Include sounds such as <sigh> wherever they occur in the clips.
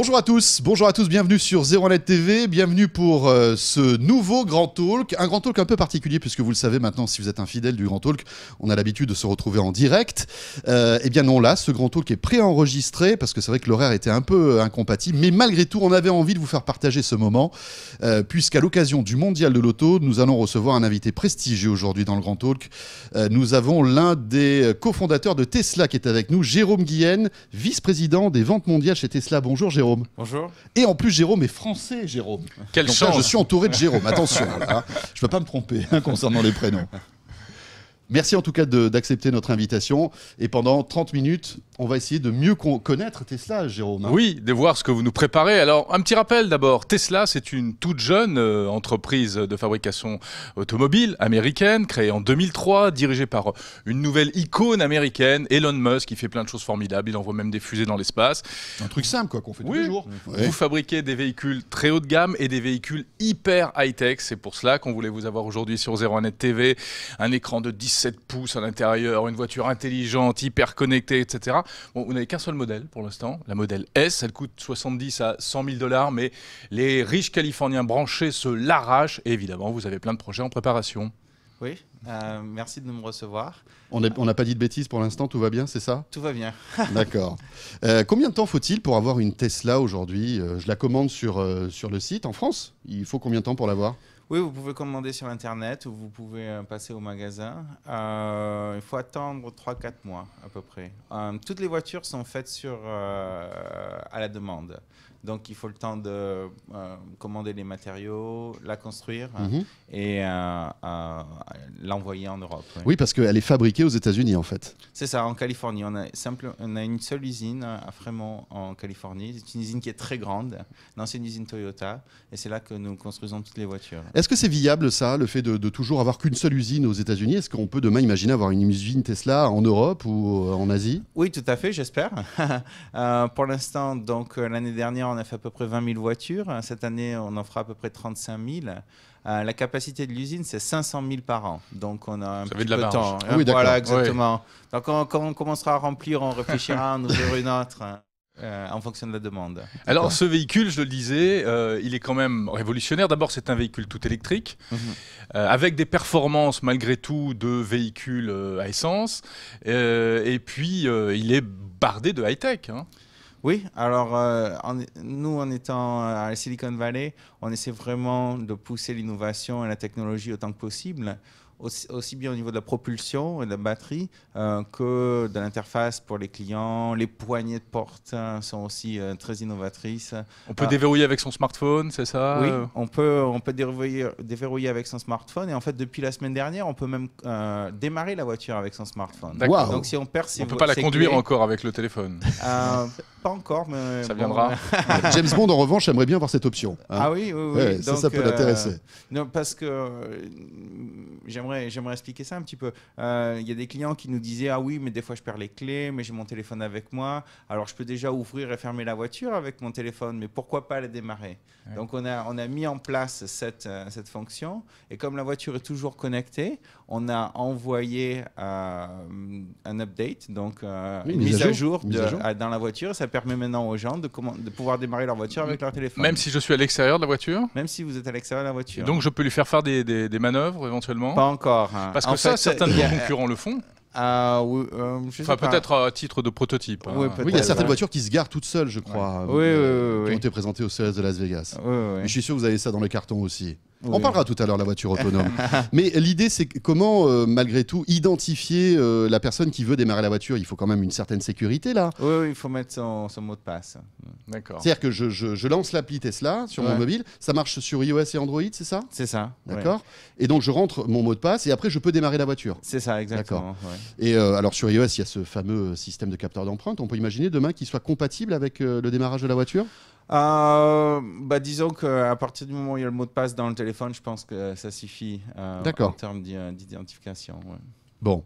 Bonjour à tous, bonjour à tous, bienvenue sur 01 TV, bienvenue pour euh, ce nouveau Grand Talk, un Grand Talk un peu particulier puisque vous le savez maintenant si vous êtes un fidèle du Grand Talk, on a l'habitude de se retrouver en direct. Euh, eh bien non là, ce Grand Talk est préenregistré parce que c'est vrai que l'horaire était un peu euh, incompatible, mais malgré tout on avait envie de vous faire partager ce moment puisqu'à l'occasion du Mondial de l'Auto, nous allons recevoir un invité prestigieux aujourd'hui dans le Grand Talk. nous avons l'un des cofondateurs de Tesla qui est avec nous, Jérôme Guillen, vice-président des ventes mondiales chez Tesla. Bonjour Jérôme. Bonjour. Et en plus, Jérôme est français, Jérôme. Quel Donc je suis entouré de Jérôme. Attention, hein. je ne peux pas me tromper hein, concernant les prénoms. Merci en tout cas d'accepter notre invitation. Et pendant 30 minutes, on va essayer de mieux connaître Tesla, Jérôme. Hein. Oui, de voir ce que vous nous préparez. Alors, un petit rappel d'abord. Tesla, c'est une toute jeune euh, entreprise de fabrication automobile américaine, créée en 2003, dirigée par euh, une nouvelle icône américaine, Elon Musk, qui fait plein de choses formidables. Il envoie même des fusées dans l'espace. Un truc simple, quoi, qu'on fait tous les jours. Vous fabriquez des véhicules très haut de gamme et des véhicules hyper high-tech. C'est pour cela qu'on voulait vous avoir aujourd'hui sur 01net TV. Un écran de 17 pouces à l'intérieur, une voiture intelligente, hyper connectée, etc vous n'avez qu'un seul modèle pour l'instant, la modèle S. Elle coûte 70 à 100 000 dollars, mais les riches Californiens branchés se l'arrachent. Et évidemment, vous avez plein de projets en préparation. Oui, euh, merci de nous me recevoir. On n'a pas dit de bêtises pour l'instant, tout va bien, c'est ça Tout va bien. <laughs> D'accord. Euh, combien de temps faut-il pour avoir une Tesla aujourd'hui euh, Je la commande sur, sur le site en France. Il faut combien de temps pour l'avoir oui, vous pouvez commander sur Internet ou vous pouvez euh, passer au magasin. Euh, il faut attendre 3-4 mois à peu près. Euh, toutes les voitures sont faites sur, à la demande. Donc il faut le temps de euh, commander les matériaux, la construire hein, mhm. et euh, euh, l'envoyer en Europe. Oui, parce qu'elle est fabriquée aux États-Unis en fait. C'est ça, en Californie. On a, simple, on a une seule usine à Fremont en Californie. C'est une usine qui est très grande, l'ancienne usine Toyota, et c'est là que nous construisons toutes les voitures. Est-ce que c'est viable ça, le fait de, toujours avoir qu'une seule usine aux États-Unis Est-ce qu'on peut demain imaginer avoir une usine Tesla en Europe ou en Asie Oui, tout à fait, j'espère. <laughs> pour l'instant, donc l'année dernière, on a fait à peu près 20 000 voitures. Cette année, on en fera à peu près 35 000. Euh, la capacité de l'usine, c'est 500 000 par an. Donc, on a un petit peu de temps. Ah voilà, exactement. Donc, quand on commencera à remplir, on réfléchira à en ouvrir une autre. Euh, en fonction de la demande. Alors ce véhicule, je le disais, euh, il est quand même révolutionnaire. D'abord, c'est un véhicule tout électrique, mhm. avec des performances malgré tout de véhicules à essence. et puis, il est bardé de high-tech. Hein. Oui, alors euh, nous, en étant euh, à la Silicon Valley, on essaie vraiment de pousser l'innovation et la technologie autant que possible, aussi, bien au niveau de la propulsion et de la batterie euh, que de l'interface pour les clients. Les poignées de porte hein, sont aussi euh, très innovatrices. On peut euh, déverrouiller avec son smartphone, c'est ça Oui, on peut, on peut déverrouiller, déverrouiller, avec son smartphone. Et en fait, depuis la semaine dernière, on peut même démarrer la voiture avec son smartphone. Donc si on perd On ne peut pas la conduire encore avec le téléphone. pas encore, mais... Ça viendra. <laughs> James Bond, en revanche, aimerait bien avoir cette option. Hein. Ah oui, oui, ça, peut euh, l'intéresser. non, parce que euh, j'aimerais, j'aimerais expliquer ça un petit peu. Euh, il y a des clients qui nous disaient Ah oui, mais des fois je perds les clés, mais j'ai mon téléphone avec moi. Alors je peux déjà ouvrir et fermer la voiture avec mon téléphone, mais pourquoi pas la démarrer Donc on a, on a mis en place cette, cette fonction. Et comme la voiture est toujours connectée, on a envoyé euh, un update, donc euh, une mise, à jour, euh, dans la voiture. Ça permet maintenant aux gens de, pouvoir démarrer leur voiture avec leur téléphone. Même si je suis à l'extérieur de la voiture Même si vous êtes à l'extérieur de la voiture. Donc je peux lui faire faire des, manœuvres éventuellement Pas encore. Hein. Parce que ça, certains de concurrents le font. Ah, oui, peut-être à titre de prototype. Hein. Oui, il y a certaines voitures qui se garent toutes seules, je crois, qui ont été présentées au CES de Las Vegas. je suis sûr que vous avez ça dans le carton aussi. On parlera tout à l'heure de la voiture autonome. <laughs> Mais l'idée, c'est comment, euh, malgré tout, identifier euh, la personne qui veut démarrer la voiture Il faut quand même une certaine sécurité, là. Oui, il faut mettre son, mot de passe. Mmh, d'accord. C'est-à-dire que je, lance l'appli Tesla sur mon mobile. Ça marche sur iOS et Android, c'est ça C'est ça. D'accord. Et donc, je rentre mon mot de passe et après, je peux démarrer la voiture. C'est ça, exactement. Ouais. Et euh, alors, sur iOS, il y a ce fameux système de capteur d'empreinte. On peut imaginer demain qu'il soit compatible avec le démarrage de la voiture euh, bah, Disons qu'à partir du moment où il y a le mot de passe dans le téléphone, je pense que ça suffit euh, en termes d'identification. Bon,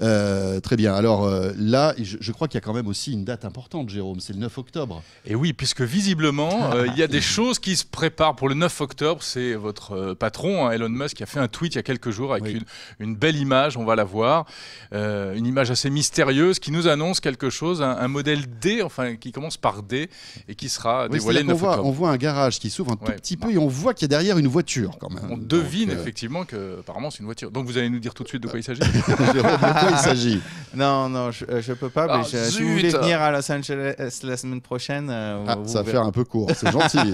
euh, très bien. Alors euh, là, je, crois qu'il y a quand même aussi une date importante, Jérôme, c'est le 9 octobre. Et oui, puisque visiblement, ah. euh, il y a des choses qui se préparent pour le 9 octobre. C'est votre patron, hein, Elon Musk, qui a fait un tweet il y a quelques jours avec une, belle image, on va la voir, une image assez mystérieuse qui nous annonce quelque chose, un, modèle D, enfin qui commence par D et qui sera dévoilé le 9 on voit, un garage qui s'ouvre un tout petit peu et on voit qu'il y a derrière une voiture quand même. On devine effectivement que apparemment c'est une voiture. Donc vous allez nous dire tout de suite de quoi il s'agit <laughs> <laughs> Jérôme, de quoi il s'agit non, non, je, ne euh, peux pas. mais ah, je, si vous venir à Los Angeles la semaine prochaine, euh, ah, ça va faire un peu court. C'est gentil, <laughs>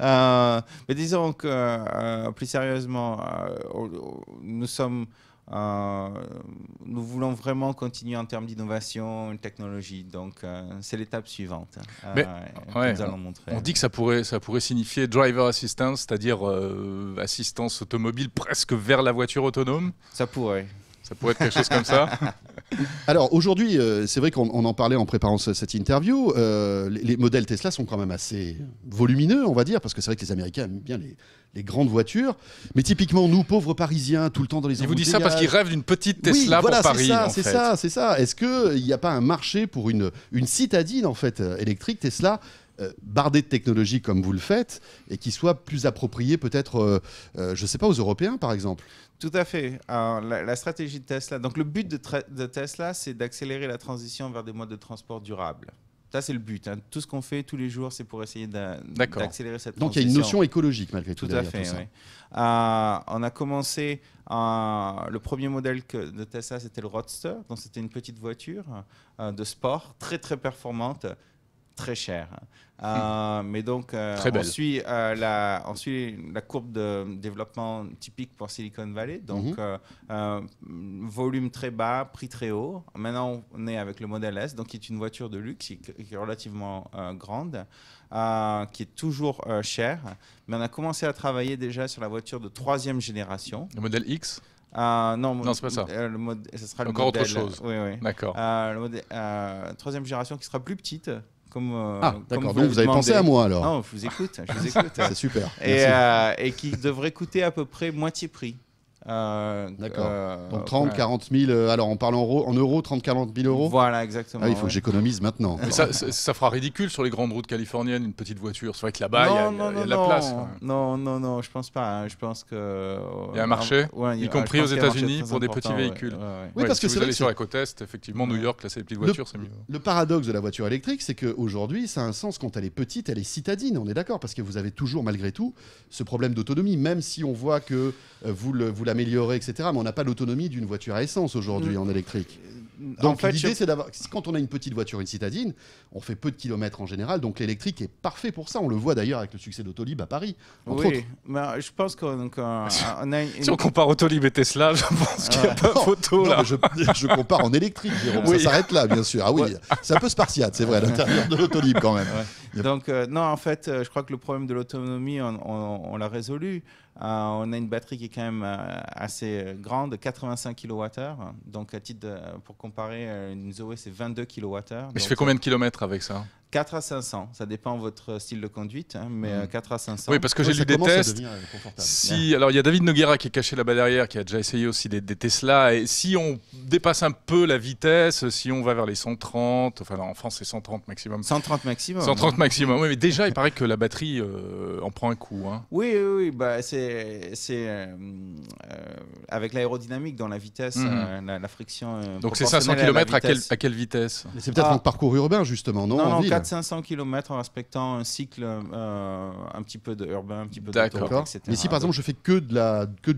euh, mais disons que plus sérieusement, nous sommes, nous voulons vraiment continuer en termes d'innovation, technologie. Donc, c'est l'étape suivante. Mais, nous allons montrer. On dit que ça pourrait, ça pourrait signifier driver assistance, c'est-à-dire assistance automobile presque vers la voiture autonome. Ça pourrait. Ça pourrait être quelque chose comme ça. <laughs> Alors aujourd'hui, euh, c'est vrai qu'on en parlait en préparant cette interview. Euh, les, modèles Tesla sont quand même assez volumineux, on va dire, parce que c'est vrai que les Américains aiment bien les, grandes voitures. Mais typiquement, nous, pauvres Parisiens, tout le temps dans les Ils vous dit ça parce qu'ils rêvent d'une petite Tesla oui, voilà, pour Paris. C'est ça, c'est ça. Est-ce qu'il n'y a pas un marché pour une, une citadine en fait euh, électrique Tesla euh, bardé de technologie comme vous le faites et qui soit plus approprié peut-être, euh, euh, je ne sais pas, aux Européens par exemple tout à fait. la, stratégie de Tesla, donc le but de, Tesla, c'est d'accélérer la transition vers des modes de transport durables. Ça, c'est le but. Hein. Tout ce qu'on fait tous les jours, c'est pour essayer d'accélérer cette transition. Donc, il y a une notion écologique, malgré tout. Tout à fait, on a commencé, le premier modèle de Tesla, c'était le Roadster. Donc, c'était une petite voiture de sport, très, très performante, très cher. Hein. Hmm. Euh, mais donc, euh, on, suit, euh, la, la, courbe de développement typique pour Silicon Valley. Donc, mhm. volume très bas, prix très haut. Maintenant, on est avec le modèle S, donc qui est une voiture de luxe, qui, est relativement grande, qui est toujours chère. Mais on a commencé à travailler déjà sur la voiture de troisième génération. Le modèle X non, non c'est pas ça. ce sera Encore autre chose. Oui, oui. D'accord. troisième génération qui sera plus petite, euh, ah, comme, d'accord. Donc vous avez pensé à moi alors. Non, je vous écoute. Je vous <laughs> écoute. c'est super. Euh, et qui devrait coûter à peu près moitié prix. Euh, d'accord. Euh, Donc 30, 40 000, alors on parle en, euros, en euros, 30, 40 000 euros Voilà, exactement. Ah il faut que j'économise maintenant. Mais ça, fera ridicule sur les grandes routes californiennes, une petite voiture. C'est vrai que là-bas, il y a, de la place. Non, non, non, je pense pas. Hein. Je pense que. Euh, il y a un marché, y, compris aux États-Unis, pour des petits véhicules. Oui, parce si que vous allez sur la côte Est, effectivement, New York, là, c'est les petites voitures, c'est mieux. Le paradoxe de la voiture électrique, c'est qu'aujourd'hui, ça a un sens quand elle est petite, elle est citadine, on est d'accord, parce que vous avez toujours, malgré tout, ce problème d'autonomie, même si on voit que vous la améliorer, etc. Mais on n'a pas l'autonomie d'une voiture à essence aujourd'hui mm. en électrique. Euh, donc l'idée, c'est d'avoir. Quand on a une petite voiture, une citadine, on fait peu de kilomètres en général. Donc l'électrique est parfait pour ça. On le voit d'ailleurs avec le succès d'Autolib à Paris. oui, mais je pense qu'on euh, <laughs> Si on compare Autolib et Tesla, je pense qu'il n'y a pas photo là. Je, compare en électrique, Ça s'arrête là, bien sûr. Ah oui, c'est un peu spartiate, c'est vrai, à l'intérieur de l'Autolib quand même. Donc, euh, non, en fait, je crois que le problème de l'autonomie, on l'a résolu. Euh, on a une batterie qui est quand même euh, assez euh, grande, 85 kWh. Donc, à titre pour comparer, une Zoé, c'est 22 kWh. Mais je fais combien de kilomètres avec ça 4 à 500, ça dépend de votre style de conduite, hein, mais 4 hmm. euh, à 500. Oui, parce que j'ai lu des tests. Euh, si, alors il y a David Noguera qui est caché là-bas derrière, qui a déjà essayé aussi des, Tesla. Et si on dépasse un peu la vitesse, si on va vers les 130, enfin en France c'est 130 maximum. 130 maximum. 130 maximum, oui, mais déjà il paraît que la batterie euh, en prend un coup. Hein. Oui, oui, oui, bah, c'est avec l'aérodynamique dans la vitesse, mhm. la, friction. Donc c'est 500 km à, quelle, vitesse C'est peut-être ah. un parcours urbain justement, non, non 500 km en respectant un cycle euh, un petit peu d'urbain urbain, un petit peu d'accord Mais si par exemple je fais que de la que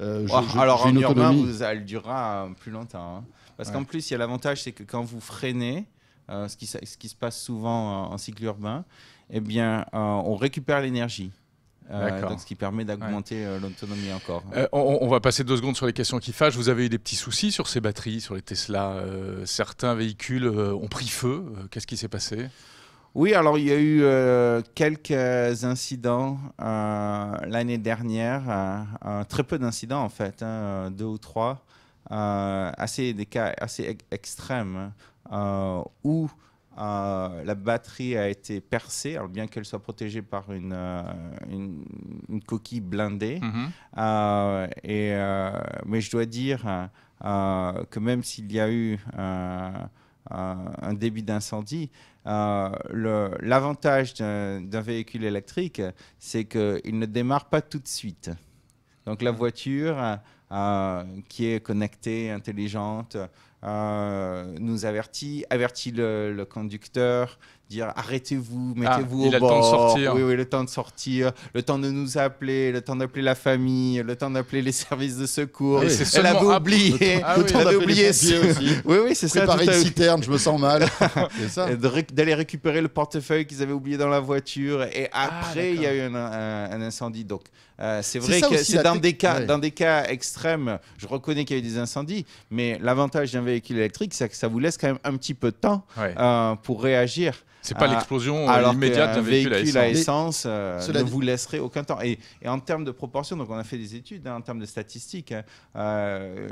euh, oh, alors en urbain, elle durera plus longtemps. Hein. Parce qu'en plus, il y a l'avantage, c'est que quand vous freinez, euh, ce, qui, ce, qui, se passe souvent en cycle urbain, eh bien, on récupère l'énergie. Euh, ce qui permet d'augmenter euh, l'autonomie encore. Euh, on, va passer deux secondes sur les questions qui fâchent. Vous avez eu des petits soucis sur ces batteries, sur les Tesla. certains véhicules ont pris feu. Qu'est-ce qui s'est passé oui, alors il y a eu quelques incidents l'année dernière, très peu d'incidents en fait, hein, deux ou trois, assez des cas assez extrêmes où euh, la batterie a été percée, alors bien qu'elle soit protégée par une, euh, coquille blindée. Mhm. Euh, mais je dois dire que même s'il y a eu un débit d'incendie, l'avantage d'un véhicule électrique, c'est qu'il ne démarre pas tout de suite. Donc la voiture qui est connectée, intelligente, euh, nous avertit, avertit le, le conducteur dire arrêtez-vous, ah, mettez-vous au bord. le temps de sortir. Oui, oui, le temps de sortir, le temps de nous appeler, le temps d'appeler la famille, le temps d'appeler les <laughs> services de secours. Elle avait oublié. Le, ah, oui, <laughs> Oui, oui, c'est ça. Préparer une citerne, je me sens mal. <laughs> D'aller récupérer le portefeuille qu'ils avaient oublié dans la voiture. Et ah, après, il y a eu un, incendie. Donc, euh, c'est vrai que c'est dans, des cas, dans des cas extrêmes, je reconnais qu'il y a eu des incendies, mais l'avantage d'un véhicule électrique, c'est que ça vous laisse quand même un petit peu de temps euh, pour réagir. C'est pas ah, l'explosion euh, immédiate d'un véhicule, à essence, à essence euh, ne vous laisserait aucun temps. Et, en termes de proportion, donc on a fait des études hein, en termes de statistiques, hein, euh,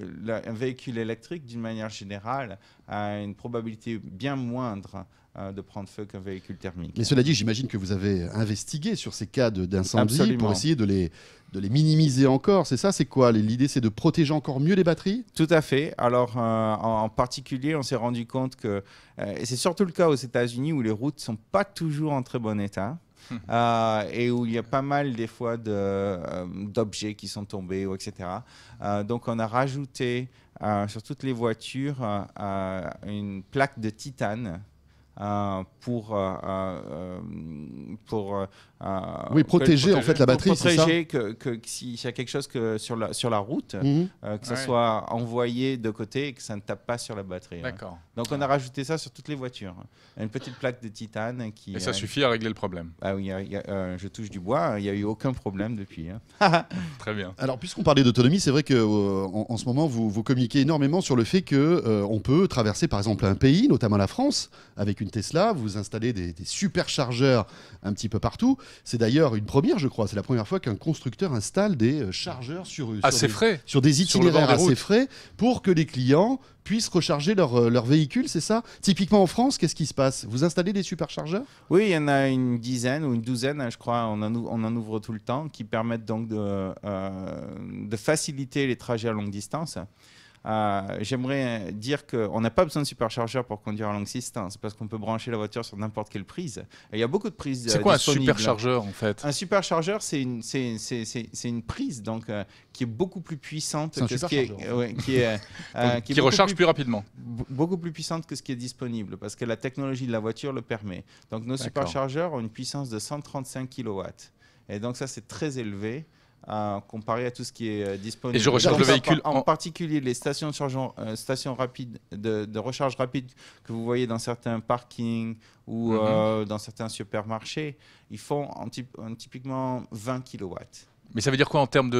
un véhicule électrique, d'une manière générale, a une probabilité bien moindre Hein, de prendre feu qu'un véhicule thermique. Mais cela dit, j'imagine que vous avez investigué sur ces cas d'incendie pour essayer de les, de les minimiser encore, c'est ça C'est quoi L'idée, c'est de protéger encore mieux les batteries Tout à fait. Alors, euh, en, particulier, on s'est rendu compte que, euh, et c'est surtout le cas aux États-Unis où les routes ne sont pas toujours en très bon état. Hmm. <laughs> Euh, et où il y a pas mal des fois d'objets qui sont tombés, etc. donc on a rajouté sur toutes les voitures une plaque de titane euh, pour, euh, euh, pour oui, protéger, en fait la batterie, c'est ça que, que, s'il y a quelque chose que sur, la, sur la route, mhm. que ça soit envoyé de côté et que ça ne tape pas sur la batterie. Hein. D'accord. Donc on a ah. rajouté ça sur toutes les voitures. Une petite plaque de titane qui... Et ça suffit à régler le problème. Ah oui, je touche du bois, il n'y a eu aucun problème depuis. Hein. <laughs> Très bien. Alors puisqu'on parlait d'autonomie, c'est vrai que en, ce moment, vous, vous communiquez énormément sur le fait que on peut traverser par exemple un pays, notamment la France, avec une Tesla, vous installez des, superchargeurs un petit peu partout. C'est d'ailleurs une première, je crois. C'est la première fois qu'un constructeur installe des euh, chargeurs sur, euh, sur, assez des, frais. sur des itinéraires assez frais pour que les clients puissent recharger leur, euh, leur véhicule, c'est ça Typiquement en France, qu'est-ce qui se passe Vous installez des superchargeurs Oui, il y en a une dizaine ou une douzaine, hein, je crois, on en, on en ouvre tout le temps, qui permettent donc de, de faciliter les trajets à longue distance. Euh, j'aimerais euh, dire qu'on n'a pas besoin de superchargeur pour conduire à longue distance parce qu'on peut brancher la voiture sur n'importe quelle prise. il y a beaucoup de prises. Euh, c'est quoi un superchargeur en fait Un superchargeur, c'est une, une prise donc, qui est beaucoup plus puissante que ce qui est. qui, <laughs> recharge plus, plus, rapidement. Beaucoup plus puissante que ce qui est disponible parce que la technologie de la voiture le permet. Donc nos superchargeurs ont une puissance de 135 kW. Et donc ça, c'est très élevé comparé à tout ce qui est euh, disponible. Et je le véhicule. En, particulier, les stations, euh, de de, recharge rapide que vous voyez dans certains parkings ou mhm. euh, dans certains supermarchés, ils font typiquement 20 kilowatts. Mais ça veut dire quoi en termes de,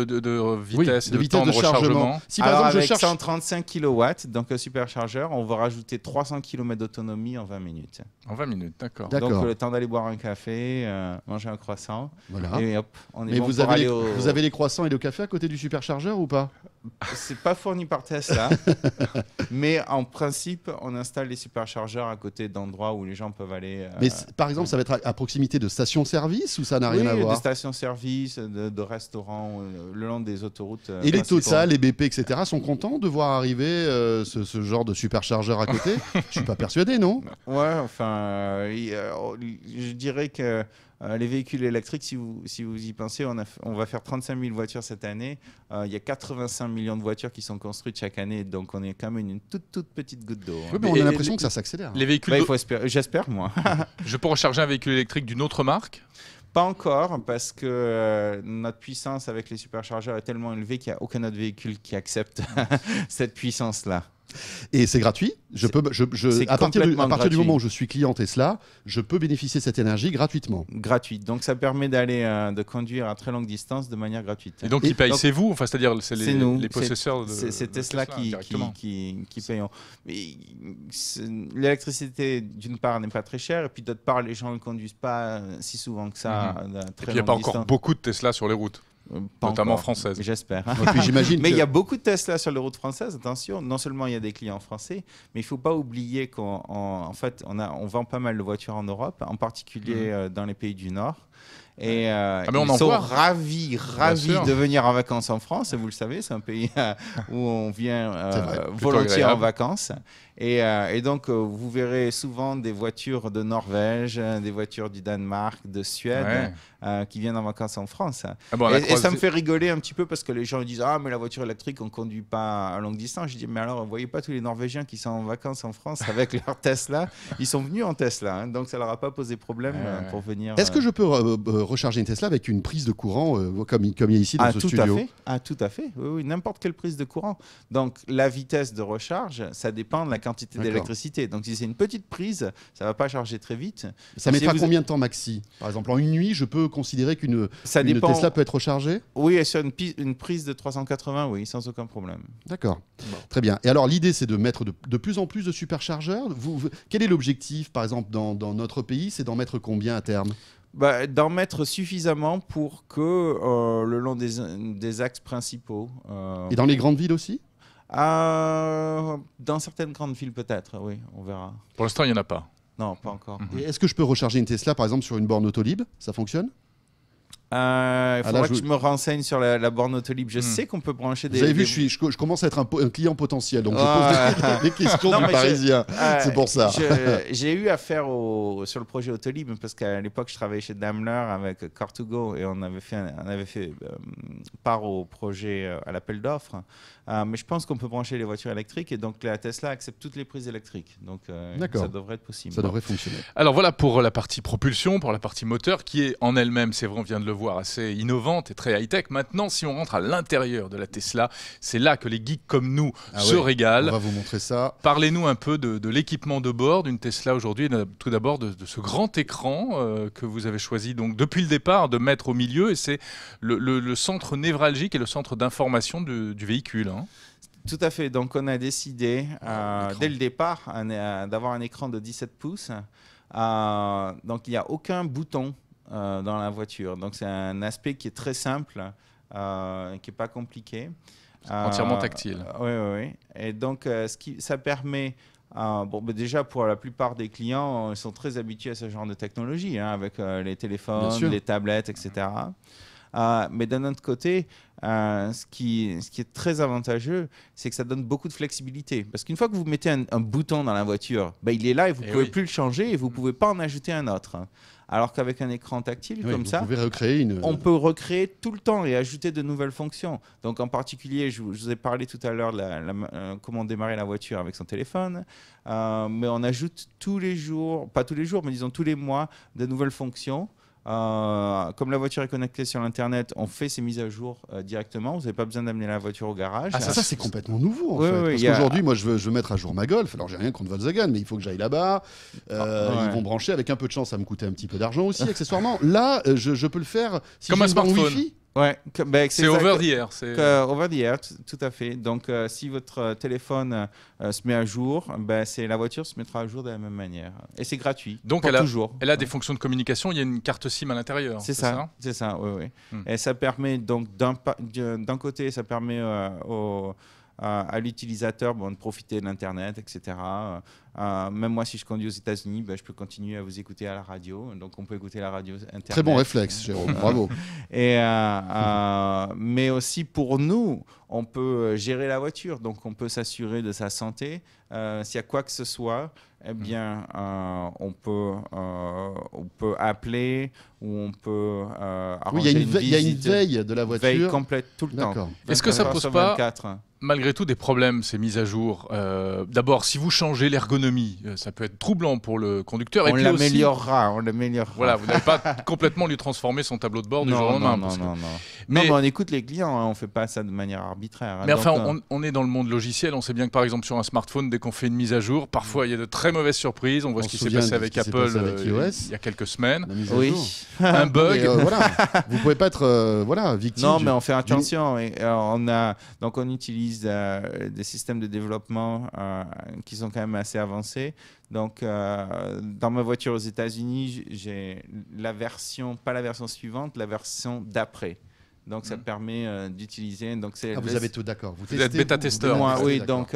vitesse, de, temps de, rechargement chargement. Si par exemple, avec je cherche... 135 kW, donc un superchargeur, on va rajouter 300 km d'autonomie en 20 minutes. En 20 minutes, d'accord. Donc le temps d'aller boire un café, euh, manger un croissant, et hop, on est Mais vous, vous avez les croissants et le café à côté du superchargeur ou pas c'est pas fourni par Tesla, <laughs> mais en principe, on installe les superchargeurs à côté d'endroits où les gens peuvent aller. Euh, mais par exemple, ça va être à, proximité de stations-service ou ça n'a rien à voir De stations-service, de, restaurants, euh, le long des autoroutes. Euh, et les Total, les BP, etc. sont contents de voir arriver ce, ce, genre de superchargeur à côté <laughs> Je suis pas persuadé, non Ouais, enfin, oh, je dirais que euh, les véhicules électriques, si vous, y pensez, on, va faire 35 000 voitures cette année. Euh, il y a 85 millions de voitures qui sont construites chaque année, donc on est quand même une toute, petite goutte d'eau. Hein. on a l'impression que ça s'accélère. Hein. Bah, j'espère, moi. <laughs> Je peux recharger un véhicule électrique d'une autre marque pas encore, parce que euh, notre puissance avec les superchargeurs est tellement élevée qu'il n'y a aucun autre véhicule qui accepte <laughs> cette puissance-là. Et c'est gratuit. Je peux, à, partir du, moment où je suis client Tesla, je peux bénéficier de cette énergie gratuitement. Gratuite. Donc ça permet d'aller euh, de conduire à très longue distance de manière gratuite. Et donc, qui paye c'est vous, enfin c'est-à-dire c'est les, les possesseurs de. C'est Tesla, qui, qui, L'électricité, d'une part, n'est pas très chère, et puis d'autre part, les gens ne conduisent pas euh, si souvent que ça. Mhm. Euh, très et puis il n'y a pas encore beaucoup de Tesla sur les routes notamment française. J'espère. j'imagine. <laughs> mais il y a beaucoup de là sur les routes françaises. Attention, non seulement il y a des clients français, mais il faut pas oublier qu'en en fait on a on vend pas mal de voitures en Europe, en particulier mhm. euh, dans les pays du Nord. Et ah, euh, on ils sont ravis, ravis de venir en vacances en France. Vous le savez, c'est un pays euh, où on vient volontiers en vacances. Euh, et, donc, euh, vous verrez souvent des voitures de Norvège, euh, des voitures du Danemark, de Suède, qui viennent en vacances en France. Ah et, ça me fait rigoler un petit peu parce que les gens disent Ah, mais la voiture électrique, on ne conduit pas à longue distance. Je dis Mais alors, vous voyez pas tous les Norvégiens qui sont en vacances en France avec leur <laughs> Tesla Ils sont venus en Tesla, hein, donc ça leur a pas posé problème pour venir. Est-ce que je peux recharger une Tesla avec une prise de courant comme, comme il y a ici dans ah, tout à fait. Ah, tout à fait. Oui, oui n'importe quelle prise de courant. Donc, la vitesse de recharge, ça dépend de la quantité d'électricité. Donc si c'est une petite prise, ça va pas charger très vite. Ça mettra combien de temps maxi Par exemple, en une nuit, je peux considérer qu'une dépend... Tesla peut être rechargée Oui, sur une, prise de 380, oui, sans aucun problème. D'accord. Très bien. Et alors l'idée, c'est de mettre de, plus en plus de superchargeurs. Vous, quel est l'objectif, par exemple, dans, notre pays C'est d'en mettre combien à terme bah, d'en mettre suffisamment pour que euh, le long des, des axes principaux. Euh, et dans les grandes villes aussi euh, dans certaines grandes villes, peut-être, oui, on verra. Pour l'instant, il n'y en a pas. Non, pas encore. Mhm. Est-ce que je peux recharger une Tesla, par exemple, sur une borne Autolib Ça fonctionne euh, il ah, faudrait que je... me renseigne sur la, borne Autolib. Je mhm. sais qu'on peut brancher des. Vous avez vu, Je, commence à être un, client potentiel, donc je pose des, ah. <laughs> questions du parisien. c'est pour ça. <laughs> J'ai eu affaire au, sur le projet Autolib parce qu'à l'époque, je travaillais chez Daimler avec Car2Go et on avait fait, euh, part au projet à l'appel d'offres. Euh, mais je pense qu'on peut brancher les voitures électriques et donc la Tesla accepte toutes les prises électriques. Donc euh, ça devrait être possible. Ça devrait fonctionner. Alors voilà pour la partie propulsion, pour la partie moteur qui est en elle-même, c'est vrai, on vient de le voir, assez innovante et très high-tech. Maintenant, si on rentre à l'intérieur de la Tesla, c'est là que les geeks comme nous ah se régalent. On va vous montrer ça. Parlez-nous un peu de, l'équipement de bord d'une Tesla aujourd'hui, tout d'abord de, ce grand écran euh, que vous avez choisi donc depuis le départ de mettre au milieu et c'est le, centre névralgique et le centre d'information du, véhicule. Hein. Tout à fait. Donc, on a décidé euh, dès le départ euh, d'avoir un écran de 17 pouces. Euh, donc, il n'y a aucun bouton dans la voiture. Donc, c'est un aspect qui est très simple, qui n'est pas compliqué. Entièrement tactile. oui, oui, oui. Et donc, ce qui, ça permet bon, bah, déjà, pour la plupart des clients, ils sont très habitués à ce genre de technologie, hein, avec les téléphones, les tablettes, etc. Ah, mais d'un autre côté, euh, ce, qui, est très avantageux, c'est que ça donne beaucoup de flexibilité. Parce qu'une fois que vous mettez un, bouton dans la voiture, ben, il est là et vous ne eh pouvez plus le changer et vous ne mm. pouvez pas en ajouter un autre. Alors qu'avec un écran tactile comme ça, on peut recréer tout le temps et ajouter de nouvelles fonctions. Donc en particulier, je, vous ai parlé tout à l'heure de euh, comment démarrer la voiture avec son téléphone, euh, mais on ajoute tous les jours, pas tous les jours, mais disons tous les mois, de nouvelles fonctions euh, comme la voiture est connectée sur l'internet, on fait ses mises à jour euh, directement. Vous n'avez pas besoin d'amener la voiture au garage. Ah, ça, c'est complètement nouveau. En Parce moi, je veux, mettre à jour ma Golf. Alors, j'ai rien contre Volkswagen, mais il faut que j'aille là-bas. Euh, ah, ils vont brancher. Avec un peu de chance, ça me coûtait un petit peu d'argent aussi, accessoirement. là, je, peux le faire comme un smartphone. Ouais, ben, c'est over the air. C'est over the air, tout à fait. Donc, euh, si votre euh, téléphone euh, se met à jour, ben, c'est la voiture se mettra à jour de la même manière. Et c'est gratuit. Donc, elle a, Elle a des fonctions de communication. Il y a une carte SIM à l'intérieur. C'est ça. C'est ça. Oui, hmm. Et ça permet donc d'un côté, ça permet aux euh, à l'utilisateur bon, de profiter de l'Internet, etc. Euh, euh, même moi, si je conduis aux États-Unis, ben, je peux continuer à vous écouter à la radio. Donc, on peut écouter la radio Internet. Très bon réflexe, Jérôme. Bravo. <laughs> Et, mais aussi pour nous, on peut gérer la voiture, donc on peut s'assurer de sa santé. S'il y a quoi que ce soit, eh mm. bien, on, peut, on peut appeler ou on peut il y a une, veille, y a une veille de la voiture. Veille complète tout le temps. Est-ce que ça pose pas malgré tout des problèmes, ces mises à jour. Euh, d'abord, si vous changez l'ergonomie, euh, ça peut être troublant pour le conducteur. On l'améliorera, on l'améliorera. Voilà, vous n'allez pas <laughs> complètement lui transformer son tableau de bord du jour au lendemain. Non, non, non, mais... on écoute les clients, hein, on ne fait pas ça de manière arbitraire. Hein, mais enfin, euh, on, est dans le monde logiciel, on sait bien que par exemple sur un smartphone, dès qu'on fait une mise à jour, parfois il y a de très mauvaises surprises. On voit ce qui s'est passé avec Apple il y a quelques semaines. Oui. <laughs> un bug. vous ne vous pouvez pas être voilà, <laughs> victime. Non, mais on fait attention. et on a... Donc on utilise euh, des systèmes de développement euh, qui sont quand même assez avancés. Donc, euh, dans ma voiture aux États-Unis, j'ai la version, pas la version suivante, la version d'après. Donc ça mmh. permet d'utiliser. Donc c'est. Ah, vous avez tout, d'accord. Vous, êtes bêta testeur. Moi, oui, donc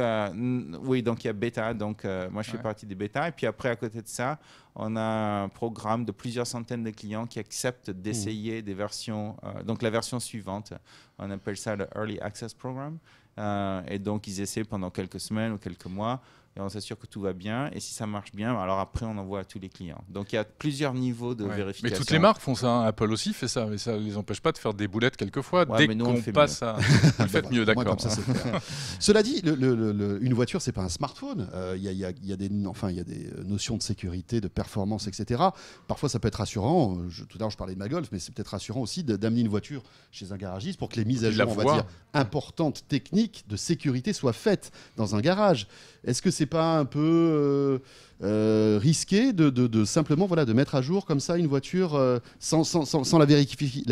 oui, donc il y a bêta. Donc moi je fais partie des bêta. Et puis après à côté de ça, on a un programme de plusieurs centaines de clients qui acceptent d'essayer des versions, euh, donc la version suivante. On appelle ça le Early Access Program. Euh, et donc, ils essaient pendant quelques semaines ou quelques mois et on s'assure que tout va bien. Et si ça marche bien, alors après, on envoie à tous les clients. Donc il y a plusieurs niveaux de vérification. Mais toutes les marques font ça. Hein. Apple aussi fait ça. Mais ça ne les empêche pas de faire des boulettes quelquefois. dès qu'on pas ça, <laughs> Vous le faites mieux, d'accord. <laughs> Cela dit, une voiture, ce n'est pas un smartphone. Euh, il y, a, des, y a des notions de sécurité, de performance, etc. Parfois, ça peut être rassurant. Euh, je, tout à l'heure, je parlais de ma Golf, mais c'est peut-être rassurant aussi d'amener une voiture chez un garagiste pour que les mises à jour, on va dire, importantes techniques de sécurité soient faites dans un garage. Est-ce que c'est pas un peu euh, euh, risqué de, simplement voilà, de mettre à jour comme ça une voiture sans,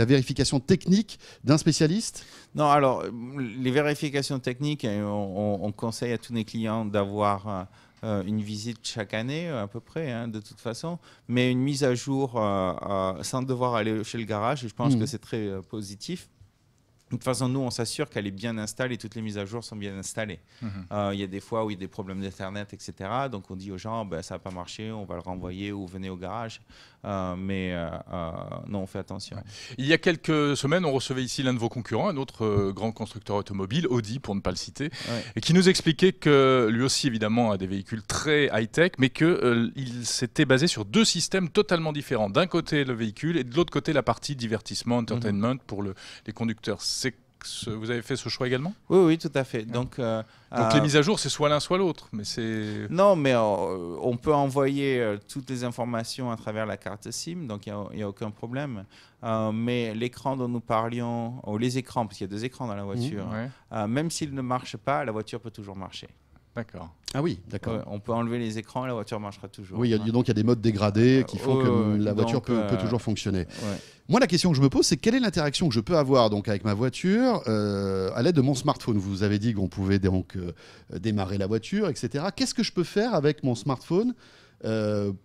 la, vérification technique d'un spécialiste Non, alors les vérifications techniques, on, on, conseille à tous nos clients d'avoir euh, une visite chaque année euh, à peu près, hein, de toute façon, mais une mise à jour euh, sans devoir aller chez le garage, et je pense mm. que c'est très positif. De toute façon, nous, on s'assure qu'elle est bien installée, toutes les mises à jour sont bien installées. Mm-hmm. Il y a des fois où il y a des problèmes d'Internet, etc. Donc on dit aux gens, bah, ça n'a pas marché, on va le renvoyer ou venez au garage. Euh, mais euh, euh, non, on fait attention. Il y a quelques semaines, on recevait ici l'un de vos concurrents, un autre grand constructeur automobile, Audi pour ne pas le citer, et qui nous expliquait que lui aussi évidemment a des véhicules très high-tech, mais qu'il s'était basé sur deux systèmes totalement différents. D'un côté le véhicule et de l'autre côté la partie divertissement, mhm. entertainment pour les conducteurs. C'est vous avez fait ce choix également Oui, oui, tout à fait. Donc, euh, Donc les mises à jour, c'est soit l'un, soit l'autre. Mais c'est... Non, mais euh, on peut envoyer euh, toutes les informations à travers la carte SIM, donc il n'y a, aucun problème. mais l'écran dont nous parlions, ou les écrans, parce qu'il y a deux écrans dans la voiture, mmh, même s'il ne marche pas, la voiture peut toujours marcher. D'accord. Ah oui, d'accord. on peut enlever les écrans, et la voiture marchera toujours. Oui, y a, donc il y a des modes dégradés euh, qui font que oh, la voiture peut, euh, toujours fonctionner. Moi, la question que je me pose, c'est quelle est l'interaction que je peux avoir donc avec ma voiture euh, à l'aide de mon smartphone Vous avez dit qu'on pouvait donc démarrer la voiture, etc. Qu'est-ce que je peux faire avec mon smartphone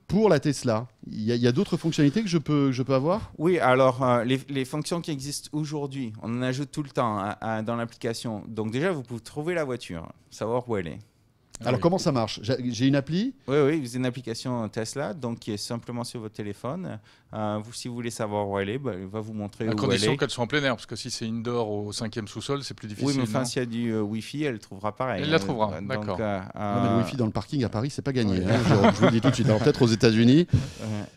pour la Tesla, il y a, d'autres fonctionnalités que je peux, je peux avoir Oui, alors les, fonctions qui existent aujourd'hui, on en ajoute tout le temps hein, dans l'application. Donc déjà, vous pouvez trouver la voiture, savoir où elle est. Alors comment ça marche J'ai une appli Oui, oui, vous avez une application Tesla donc qui est simplement sur votre téléphone. Euh, vous, si vous voulez savoir où elle est, bah, elle va vous montrer où elle est. À condition qu'elle soit en plein air, parce que si c'est indoor au cinquième sous-sol, c'est plus difficile. Oui, mais enfin, s'il y a du euh, Wi-Fi, elle trouvera pareil. Elle la trouvera, euh, d'accord. Euh, le Wi-Fi dans le parking à Paris, c'est pas gagné. Hein, je, vous le dis tout de suite. Alors peut-être aux États-Unis.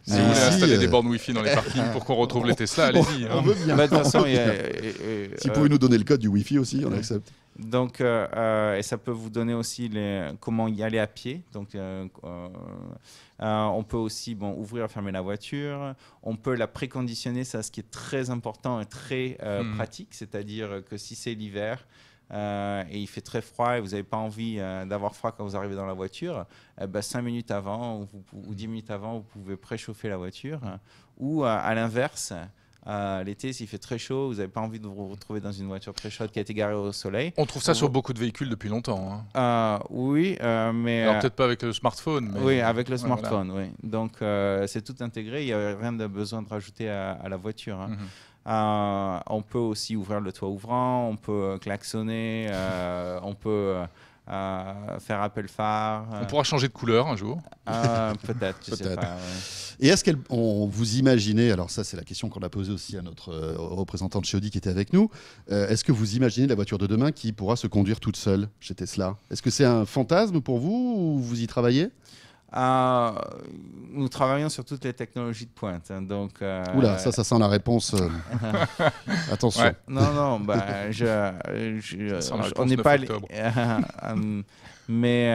si vous voulez installer des bornes Wi-Fi dans les parkings pour qu'on retrouve les Tesla, <laughs> allez-y. On, hein. on veut bien. Bah, de toute <laughs> si vous pouvez nous donner le code du Wi-Fi aussi, on accepte. Donc, euh, euh, et ça peut vous donner aussi les, comment y aller à pied. Donc, euh, on peut aussi bon, ouvrir, fermer la voiture. On peut la préconditionner, C'est ce qui est très important et très hmm. pratique. C'est-à-dire que si c'est l'hiver, et il fait très froid et vous n'avez pas envie d'avoir froid quand vous arrivez dans la voiture, eh 5 ben, minutes avant ou, ou, 10 minutes avant, vous pouvez préchauffer la voiture. Ou à l'inverse, L'été, s'il fait très chaud, vous n'avez pas envie de vous retrouver dans une voiture très chaude qui a été garée au soleil. On trouve ça sur beaucoup de véhicules depuis longtemps. Hein. Euh, oui, euh, mais. Euh, peut-être pas avec le smartphone. Oui, avec le smartphone, oui. Donc c'est tout intégré, il n'y a rien de besoin de rajouter à, la voiture. Hein. Mhm. on peut aussi ouvrir le toit ouvrant, on peut klaxonner, on peut euh, faire appel Phare. On euh. pourra changer de couleur un jour. Euh, <laughs> peut-être, Et est-ce qu'on vous imaginez, alors ça c'est la question qu'on a posée aussi à notre représentante représentant chez Audi qui était avec nous, est-ce que vous imaginez la voiture de demain qui pourra se conduire toute seule chez Tesla Est-ce que c'est un fantasme pour vous ou vous y travaillez ah, nous travaillons sur toutes les technologies de pointe. Hein, donc, euh, Oula, ça, ça sent la réponse. Euh, <laughs> <laughs> attention. Non, non, bah, je, euh, on n'est pas. <laughs> mais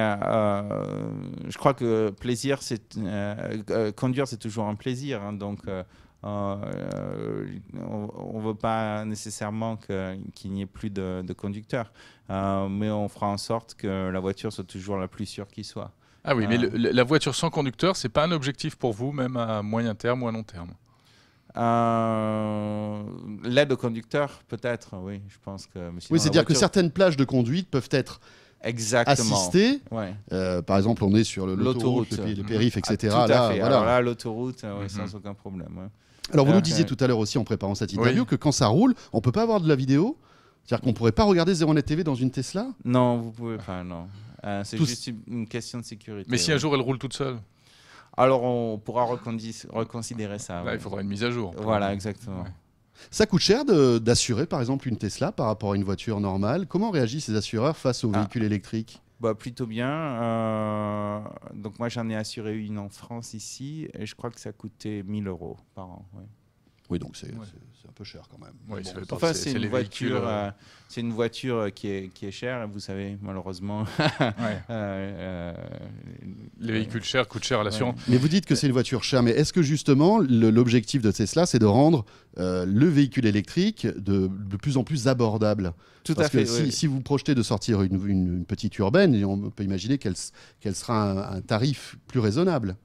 je crois que plaisir, c'est conduire, c'est toujours un plaisir. Hein, donc, on ne veut pas nécessairement qu'il n'y ait plus de, de conducteurs, mais on fera en sorte que la voiture soit toujours la plus sûre qui soit. Ah oui, mais ah. la voiture sans conducteur, c'est pas un objectif pour vous, même à moyen terme ou à long terme euh, L'aide au conducteur, peut-être, oui. Je pense que. oui, c'est-à-dire que certaines plages de conduite peuvent être Exactement. assistées. Euh, par exemple, on est sur l'autoroute, le, périph, etc. Ah, tout à fait. Voilà. Alors l'autoroute, euh, sans mhm. aucun problème. Alors, vous nous disiez tout à l'heure aussi en préparant cette interview que quand ça roule, on peut pas avoir de la vidéo. C'est-à-dire qu'on pourrait pas regarder Net TV dans une Tesla Non, vous pouvez pas, non. Euh, c'est juste une question de sécurité. Mais si un jour elle roule toute seule Alors on pourra reconsidérer ça. Là, bah, il faudra une mise à jour. Voilà, exactement. Ça coûte cher d'assurer par exemple une Tesla par rapport à une voiture normale. Comment réagissent les assureurs face aux ah. véhicules électriques bah, plutôt bien. Euh, donc moi j'en ai assuré une en France ici et je crois que ça coûtait 1000 euros par an. Oui, donc c'est un peu cher quand même. c'est une, voiture euh, qui est, chère, vous savez, malheureusement. <laughs> Euh, euh, les véhicules chers coûtent cher à l'assurance. Mais vous dites que c'est une voiture chère, mais est-ce que justement l'objectif de Tesla, c'est de rendre le véhicule électrique de, de, plus en plus abordable Tout à fait. Si, vous projetez de sortir une, petite urbaine, on peut imaginer qu'elle sera un tarif plus raisonnable.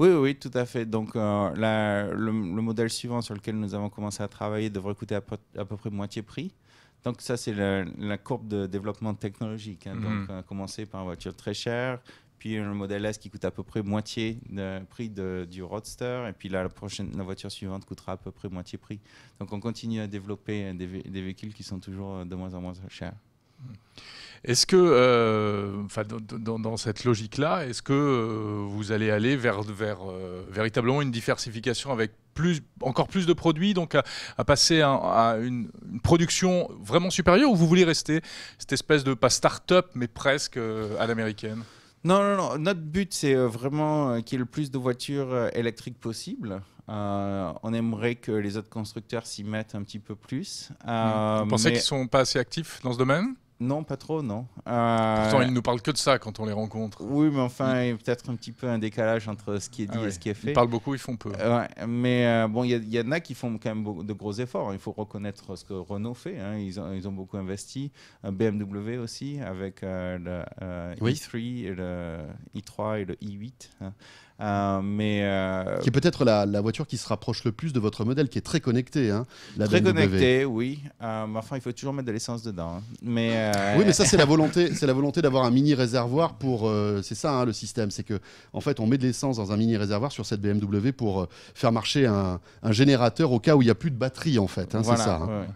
Oui, oui, tout à fait. Donc, euh, le, modèle suivant sur lequel nous avons commencé à travailler devrait coûter à peu, près moitié prix. Donc, ça, c'est la, courbe de développement technologique. Hein. Mhm. Donc, on euh, commencé par une voiture très chère, puis le modèle S qui coûte à peu près moitié de prix du Roadster, et puis la, prochaine, voiture suivante coûtera à peu près moitié prix. Donc, on continue à développer des, des véhicules qui sont toujours euh, de moins en moins chers. Est-ce que, euh, dans, cette logique-là, est-ce que euh, vous allez aller vers, vers euh, véritablement une diversification avec plus, encore plus de produits, donc à, passer à, une, production vraiment supérieure, ou vous voulez rester cette espèce de, pas start-up, mais presque à l'américaine non, non, non. Notre but, c'est vraiment qu'il y ait le plus de voitures électriques possible. on aimerait que les autres constructeurs s'y mettent un petit peu plus. Vous pensez qu'ils ne sont pas assez actifs dans ce domaine non, pas trop, non. Euh... Pourtant, ils nous parlent que de ça quand on les rencontre. Oui, mais enfin, il y a peut-être un petit peu un décalage entre ce qui est dit ah et ce qui est fait. Ils parlent beaucoup, ils font peu. Euh, mais euh, bon, il y, en a qui font quand même de gros efforts. Il faut reconnaître ce que Renault fait. Hein. Ils, ont, beaucoup investi. Euh, BMW aussi, avec le i3, e e et le i3 et le i8. Euh, mais euh, qui est peut-être la, voiture qui se rapproche le plus de votre modèle, qui est très connectée. Hein, très connectée, oui. Euh, mais enfin, il faut toujours mettre de l'essence dedans. Mais oui, mais ça c'est la volonté, c'est la volonté d'avoir un mini réservoir pour. c'est ça hein, le système, c'est que en fait on met de l'essence dans un mini réservoir sur cette BMW pour faire marcher un, générateur au cas où il n'y a plus de batterie en fait. Hein, c'est ça. Hein.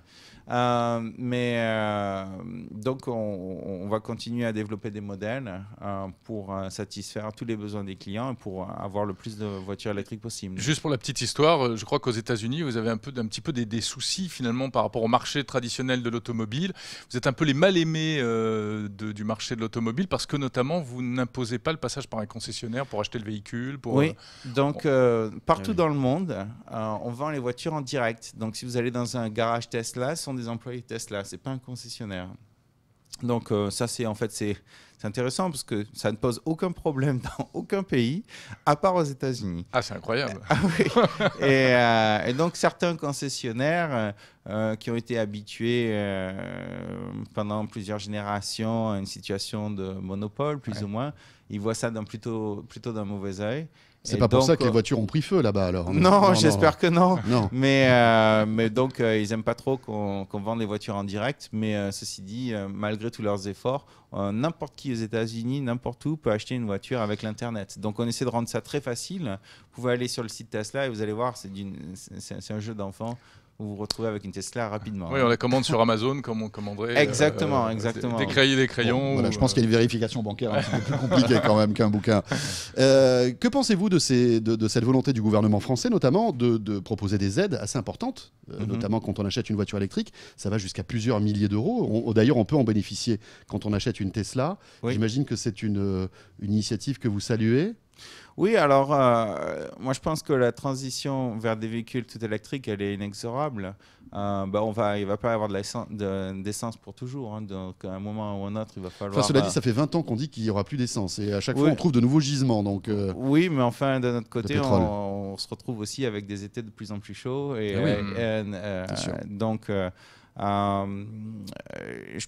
Euh, mais euh, donc, on, va continuer à développer des modèles euh, pour satisfaire tous les besoins des clients et pour avoir le plus de voitures électriques possible. Juste pour la petite histoire, je crois qu'aux États-Unis, vous avez un, peu, un petit peu des, soucis finalement par rapport au marché traditionnel de l'automobile. Vous êtes un peu les mal-aimés du marché de l'automobile parce que notamment, vous n'imposez pas le passage par un concessionnaire pour acheter le véhicule. Pour, oui, donc partout ah dans le monde, on vend les voitures en direct. Donc, si vous allez dans un garage Tesla, des employés Tesla, c'est pas un concessionnaire. Donc euh, ça, c'est en fait c'est intéressant parce que ça ne pose aucun problème <laughs> dans aucun pays, à part aux États-Unis. Ah, c'est incroyable. Ah <laughs> euh, et, donc certains concessionnaires euh, qui ont été habitués pendant plusieurs générations à une situation de monopole, plus ou moins, ils voient ça plutôt, plutôt d'un mauvais œil. C'est pas pour ça que les euh, voitures ont pris feu là-bas alors. Non, <laughs> j'espère que non. non. Mais, euh, mais donc, euh, ils n'aiment pas trop qu'on vende les voitures en direct. Mais ceci dit, malgré tous leurs efforts, n'importe qui aux États-Unis, n'importe où peut acheter une voiture avec l'Internet. Donc, on essaie de rendre ça très facile. Vous pouvez aller sur le site Tesla et vous allez voir, c'est un jeu d'enfant vous vous retrouvez avec une Tesla rapidement. Oui, hein. on la commande sur Amazon comme on commanderait. Exactement, euh, exactement. Des, crayons, des crayons. je pense euh, qu'il y a une vérification bancaire hein, un peu plus compliquée quand même qu'un bouquin. Euh, que pensez-vous de, ces, de, cette volonté du gouvernement français, notamment de, proposer des aides assez importantes, mhm. notamment quand on achète une voiture électrique Ça va jusqu'à plusieurs milliers d'euros. D'ailleurs, on peut en bénéficier quand on achète une Tesla. J'imagine que c'est une, une initiative que vous saluez. Oui, alors euh, moi je pense que la transition vers des véhicules tout électriques, elle est inexorable. Euh, bah, on va, il va pas avoir de d'essence pour toujours. Hein, donc à un moment ou un autre, il va falloir. Enfin, cela euh, dit, ça fait 20 ans qu'on dit qu'il y aura plus d'essence et à chaque fois on trouve de nouveaux gisements. Donc euh, oui, mais enfin de notre côté, on, se retrouve aussi avec des étés de plus en plus chauds et, ah et donc je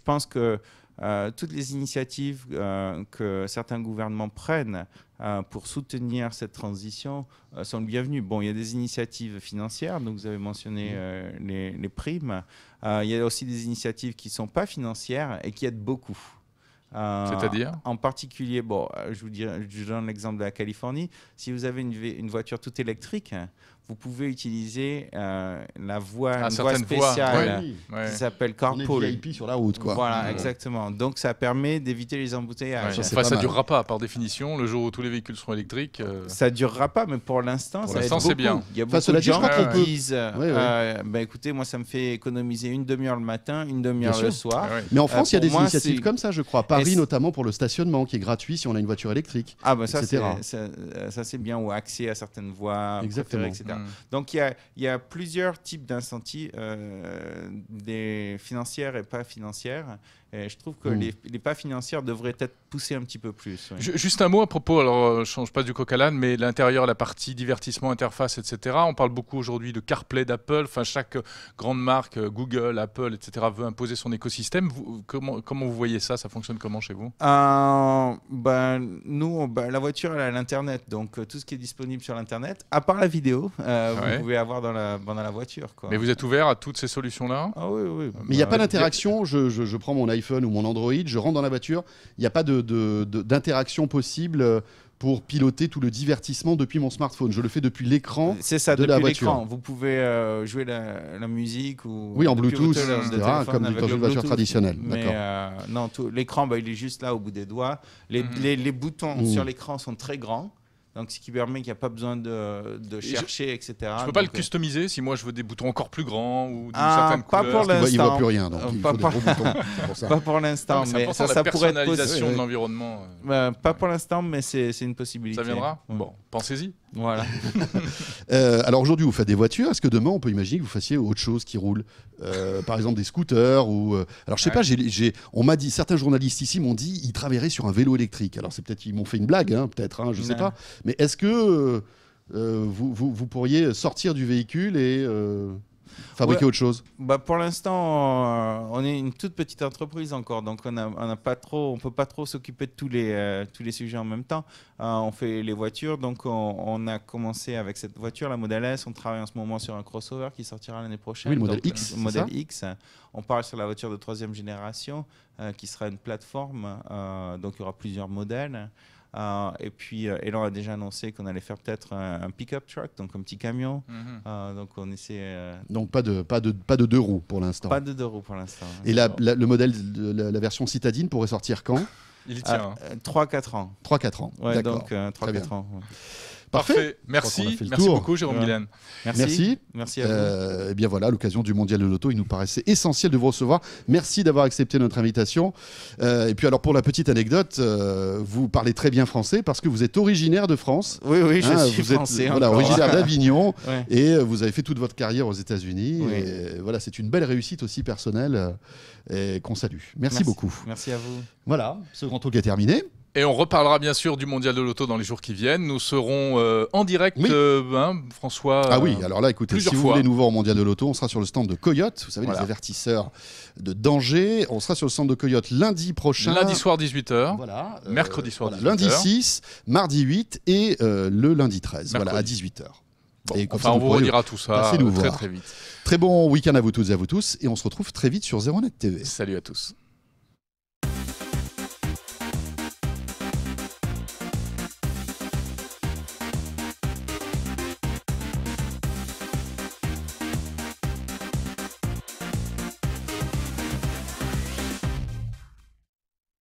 pense que euh, toutes les initiatives euh, que certains gouvernements prennent euh, pour soutenir cette transition sont bienvenues. Bon, il y a des initiatives financières, donc vous avez mentionné les, primes. il y a aussi des initiatives qui ne sont pas financières et qui aident beaucoup. C'est-à-dire En particulier, bon, je vous, donne l'exemple de la Californie. Si vous avez une, une voiture toute électrique, vous pouvez utiliser euh, la voie, ah, une spéciale qui s'appelle carpool. On VIP sur la route, quoi. Voilà, exactement. Donc ça permet d'éviter les embouteillages. Ça, enfin, ça durera pas, par définition. Le jour où tous les véhicules seront électriques. Ça euh. Ça durera pas, mais pour l'instant, ça l'instant, c'est bien. Il y a beaucoup de gens qui disent, euh, bah, écoutez, moi, ça me fait économiser une demi-heure le matin, une demi-heure le soir. Mais en France, il y a des initiatives comme ça, je crois. Paris, notamment pour le stationnement, qui est gratuit si on a une voiture électrique. Ah, ben ça, c'est bien. Ou accès à certaines voies, etc. Mm. Donc il y a, plusieurs types d'incentives, euh, des financières et pas financières. Euh, je trouve que hmm. les, pas financières devraient être poussées un petit peu plus. Juste un mot à propos, alors euh, je change pas du coq mais l'intérieur, la partie divertissement, interface, etc. On parle beaucoup aujourd'hui de CarPlay d'Apple. Enfin, chaque euh, grande marque, Google, Apple, etc., veut imposer son écosystème. comment, comment, vous voyez ça Ça fonctionne comment chez vous ben, Nous, ben, la voiture, elle a l'Internet. Donc tout ce qui est disponible sur l'Internet, à part la vidéo, vous pouvez avoir dans la, dans la voiture. Mais vous êtes ouvert à toutes ces solutions-là ah, oui, oui. Mais il n'y a pas d'interaction. Je, je, je prends mon iPhone ou mon Android, je rentre dans la voiture, il n'y a pas d'interaction de, possible euh, pour piloter tout le divertissement depuis mon smartphone. Je le fais depuis l'écran C'est ça, de depuis la voiture. Vous pouvez euh, jouer la, la, musique ou oui en Bluetooth, comme dans une voiture traditionnelle. Euh, l'écran, bah, il est juste là au bout des doigts. Les, mhm. boutons mhm. sur l'écran sont très grands. Donc, ce qui permet qu'il n'y a pas besoin de, chercher, etc. Je ne peux pas le euh, customiser si moi je veux des boutons encore plus grands ou d'une ah, certaine pas Il ne voit plus rien, donc euh, il pas faut pour... des gros <laughs> Pas pour l'instant, mais, ça, pourrait être possible. de l'environnement. Euh. pas pour l'instant, mais c'est une possibilité. Ça viendra Bon. Pensez-y. Voilà. <laughs> Euh, alors aujourd'hui, vous faites des voitures. Est-ce que demain, on peut imaginer que vous fassiez autre chose qui roule euh, Par exemple, des scooters ou. Euh, alors, je sais pas, on m'a dit, certains journalistes ici m'ont dit, ils travailleraient sur un vélo électrique. Alors, c'est peut-être, ils m'ont fait une blague, hein, peut-être, hein, je ne sais pas. Mais est-ce que vous, vous, pourriez sortir du véhicule et Fabriquer autre chose bah Pour l'instant, euh, on est une toute petite entreprise encore, donc on a, pas trop, on peut pas trop s'occuper de tous les, euh, tous les sujets en même temps. Euh, on fait les voitures, donc on, a commencé avec cette voiture, la Model S. On travaille en ce moment sur un crossover qui sortira l'année prochaine. Oui, le Model X. Le modèle X. On parle sur la voiture de troisième génération, qui sera une plateforme, donc il y aura plusieurs modèles. Euh, et puis, euh, Elon a déjà annoncé qu'on allait faire peut-être un, pick-up truck, donc un petit camion. Mhm. Euh, donc, on essaie. Donc, pas de, pas, de, pas de deux roues pour l'instant. Pas de deux roues pour l'instant. Hein. Et la, le modèle, la, la version citadine pourrait sortir quand Il tient. Hein. 3-4 ans. 3-4 ans. Ouais, D'accord. donc 3-4 ans. Parfait. Merci. Merci beaucoup, Jérôme ouais. Merci. Merci. Euh, à vous. Euh, bien voilà, l'occasion du mondial de l'auto, il nous paraissait essentiel de vous recevoir. Merci d'avoir accepté notre invitation. Euh, et puis alors pour la petite anecdote, euh, vous parlez très bien français parce que vous êtes originaire de France. Oui, oui, je hein, suis vous français. Êtes, originaire d'Avignon <laughs> et vous avez fait toute votre carrière aux États-Unis. Et voilà, c'est une belle réussite aussi personnelle qu'on salue. Merci, beaucoup. Merci à vous. Voilà, ce grand talk est terminé. Et on reparlera bien sûr du mondial de l'auto dans les jours qui viennent. Nous serons euh, en direct, euh, hein, François. Ah oui, euh, alors là, écoutez, si vous voulez nous voir au mondial de l'auto, on sera sur le stand de Coyote, vous savez, les avertisseurs de danger. On sera sur le stand de Coyote lundi prochain. Lundi soir, 18h. Voilà. mercredi soir, 18h. Lundi 6, mardi 8, et le lundi 13, voilà, à 18h. et enfin, on vous redira tout ça très, très vite. Très bon week-end à vous toutes et à vous tous, et on se retrouve très vite sur Zéro Net TV. Salut à tous.